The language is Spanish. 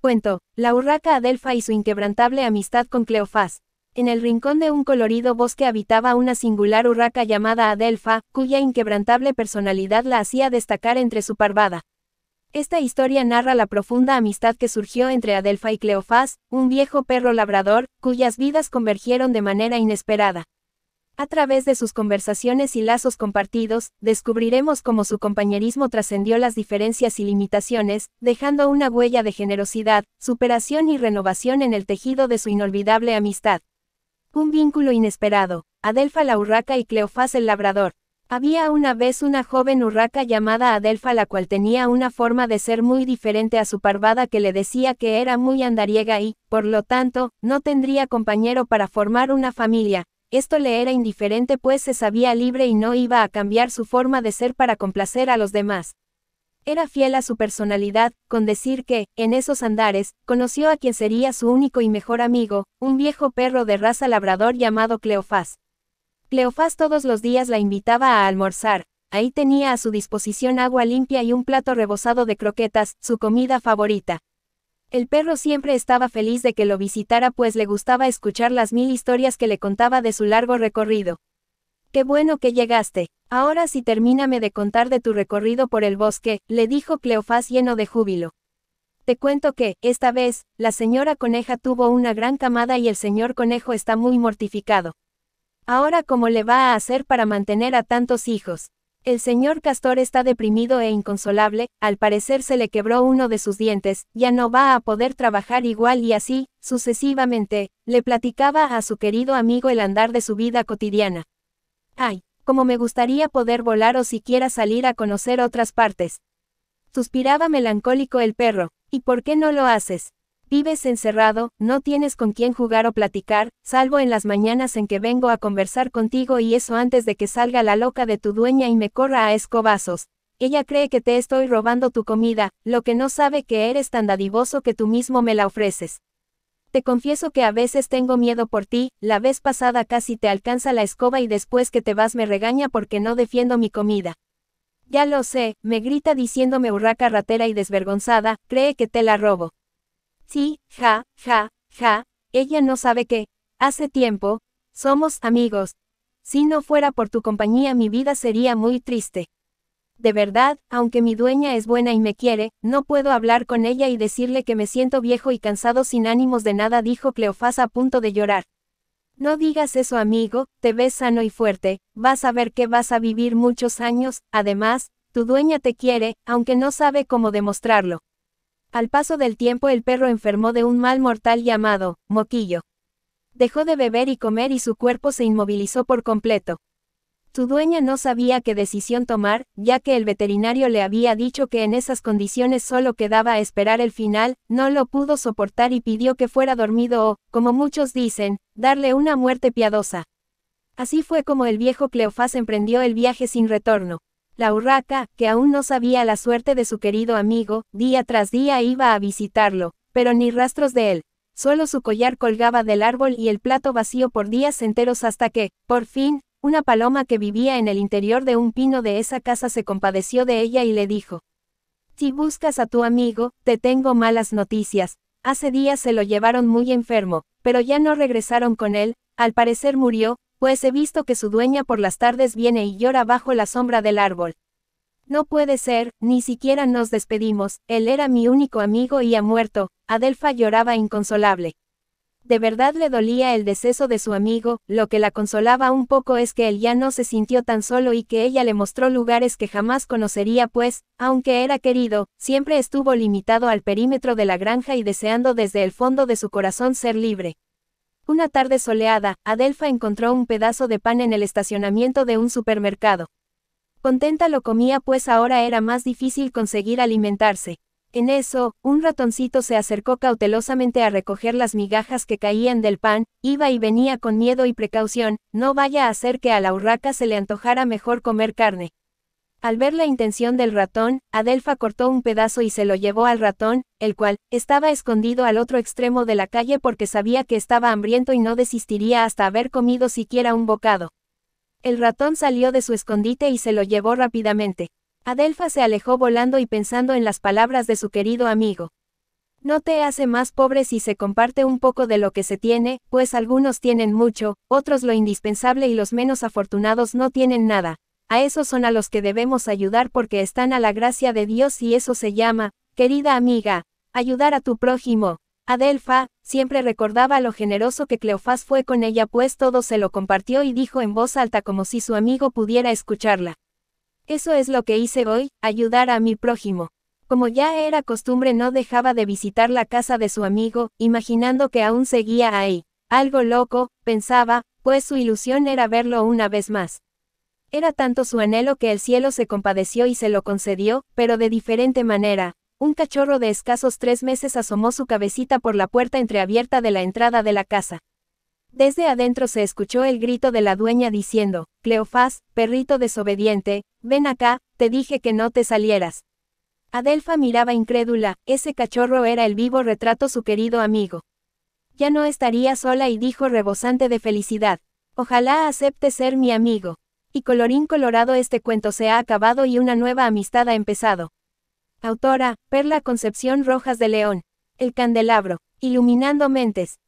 Cuento, la urraca Adelfa y su inquebrantable amistad con Cleofás. En el rincón de un colorido bosque habitaba una singular urraca llamada Adelfa, cuya inquebrantable personalidad la hacía destacar entre su parvada. Esta historia narra la profunda amistad que surgió entre Adelfa y Cleofás, un viejo perro labrador, cuyas vidas convergieron de manera inesperada. A través de sus conversaciones y lazos compartidos, descubriremos cómo su compañerismo trascendió las diferencias y limitaciones, dejando una huella de generosidad, superación y renovación en el tejido de su inolvidable amistad. Un vínculo inesperado. Adelfa la urraca y Cleofás el labrador. Había una vez una joven urraca llamada Adelfa la cual tenía una forma de ser muy diferente a su parvada que le decía que era muy andariega y, por lo tanto, no tendría compañero para formar una familia, esto le era indiferente pues se sabía libre y no iba a cambiar su forma de ser para complacer a los demás. Era fiel a su personalidad, con decir que, en esos andares, conoció a quien sería su único y mejor amigo, un viejo perro de raza labrador llamado Cleofás. Cleofás todos los días la invitaba a almorzar, ahí tenía a su disposición agua limpia y un plato rebozado de croquetas, su comida favorita. El perro siempre estaba feliz de que lo visitara pues le gustaba escuchar las mil historias que le contaba de su largo recorrido. Qué bueno que llegaste. Ahora sí termíname de contar de tu recorrido por el bosque, le dijo Cleofás lleno de júbilo. Te cuento que, esta vez, la señora coneja tuvo una gran camada y el señor conejo está muy mortificado. Ahora cómo le va a hacer para mantener a tantos hijos. El señor Castor está deprimido e inconsolable, al parecer se le quebró uno de sus dientes, ya no va a poder trabajar igual y así, sucesivamente, le platicaba a su querido amigo el andar de su vida cotidiana. Ay, como me gustaría poder volar o siquiera salir a conocer otras partes. Suspiraba melancólico el perro, ¿y por qué no lo haces? Vives encerrado, no tienes con quién jugar o platicar, salvo en las mañanas en que vengo a conversar contigo y eso antes de que salga la loca de tu dueña y me corra a escobazos. Ella cree que te estoy robando tu comida, lo que no sabe que eres tan dadivoso que tú mismo me la ofreces. Te confieso que a veces tengo miedo por ti, la vez pasada casi te alcanza la escoba y después que te vas me regaña porque no defiendo mi comida. Ya lo sé, me grita diciéndome urraca ratera y desvergonzada, cree que te la robo. Sí, ja, ja, ja, ella no sabe que, hace tiempo, somos amigos. Si no fuera por tu compañía mi vida sería muy triste. De verdad, aunque mi dueña es buena y me quiere, no puedo hablar con ella y decirle que me siento viejo y cansado sin ánimos de nada, dijo Cleofás a punto de llorar. No digas eso, amigo, te ves sano y fuerte, vas a ver que vas a vivir muchos años, además, tu dueña te quiere, aunque no sabe cómo demostrarlo. Al paso del tiempo el perro enfermó de un mal mortal llamado, moquillo. Dejó de beber y comer y su cuerpo se inmovilizó por completo. Su dueña no sabía qué decisión tomar, ya que el veterinario le había dicho que en esas condiciones solo quedaba esperar el final, no lo pudo soportar y pidió que fuera dormido o, como muchos dicen, darle una muerte piadosa. Así fue como el viejo Cleofás emprendió el viaje sin retorno. La urraca, que aún no sabía la suerte de su querido amigo, día tras día iba a visitarlo, pero ni rastros de él. Solo su collar colgaba del árbol y el plato vacío por días enteros hasta que, por fin, una paloma que vivía en el interior de un pino de esa casa se compadeció de ella y le dijo, Si buscas a tu amigo, te tengo malas noticias. Hace días se lo llevaron muy enfermo, pero ya no regresaron con él, al parecer murió, pues he visto que su dueña por las tardes viene y llora bajo la sombra del árbol. No puede ser, ni siquiera nos despedimos, él era mi único amigo y ha muerto, Adelfa lloraba inconsolable. De verdad le dolía el deceso de su amigo, lo que la consolaba un poco es que él ya no se sintió tan solo y que ella le mostró lugares que jamás conocería pues, aunque era querido, siempre estuvo limitado al perímetro de la granja y deseando desde el fondo de su corazón ser libre. Una tarde soleada, Adelfa encontró un pedazo de pan en el estacionamiento de un supermercado. Contenta lo comía pues ahora era más difícil conseguir alimentarse. En eso, un ratoncito se acercó cautelosamente a recoger las migajas que caían del pan, iba y venía con miedo y precaución, no vaya a hacer que a la urraca se le antojara mejor comer carne. Al ver la intención del ratón, Adelfa cortó un pedazo y se lo llevó al ratón, el cual, estaba escondido al otro extremo de la calle porque sabía que estaba hambriento y no desistiría hasta haber comido siquiera un bocado. El ratón salió de su escondite y se lo llevó rápidamente. Adelfa se alejó volando y pensando en las palabras de su querido amigo. No te hace más pobre si se comparte un poco de lo que se tiene, pues algunos tienen mucho, otros lo indispensable y los menos afortunados no tienen nada. A esos son a los que debemos ayudar porque están a la gracia de Dios y eso se llama, querida amiga, ayudar a tu prójimo. Adelfa, siempre recordaba lo generoso que Cleofás fue con ella pues todo se lo compartió y dijo en voz alta como si su amigo pudiera escucharla. Eso es lo que hice hoy, ayudar a mi prójimo. Como ya era costumbre no dejaba de visitar la casa de su amigo, imaginando que aún seguía ahí. Algo loco, pensaba, pues su ilusión era verlo una vez más. Era tanto su anhelo que el cielo se compadeció y se lo concedió, pero de diferente manera. Un cachorro de escasos tres meses asomó su cabecita por la puerta entreabierta de la entrada de la casa. Desde adentro se escuchó el grito de la dueña diciendo, Cleofás, perrito desobediente, ven acá, te dije que no te salieras. Adelfa miraba incrédula, ese cachorro era el vivo retrato su querido amigo. Ya no estaría sola y dijo rebosante de felicidad, ojalá acepte ser mi amigo. Y colorín colorado este cuento se ha acabado y una nueva amistad ha empezado. Autora, Perla Concepción Rojas de León. El Candelabro, Iluminando Mentes.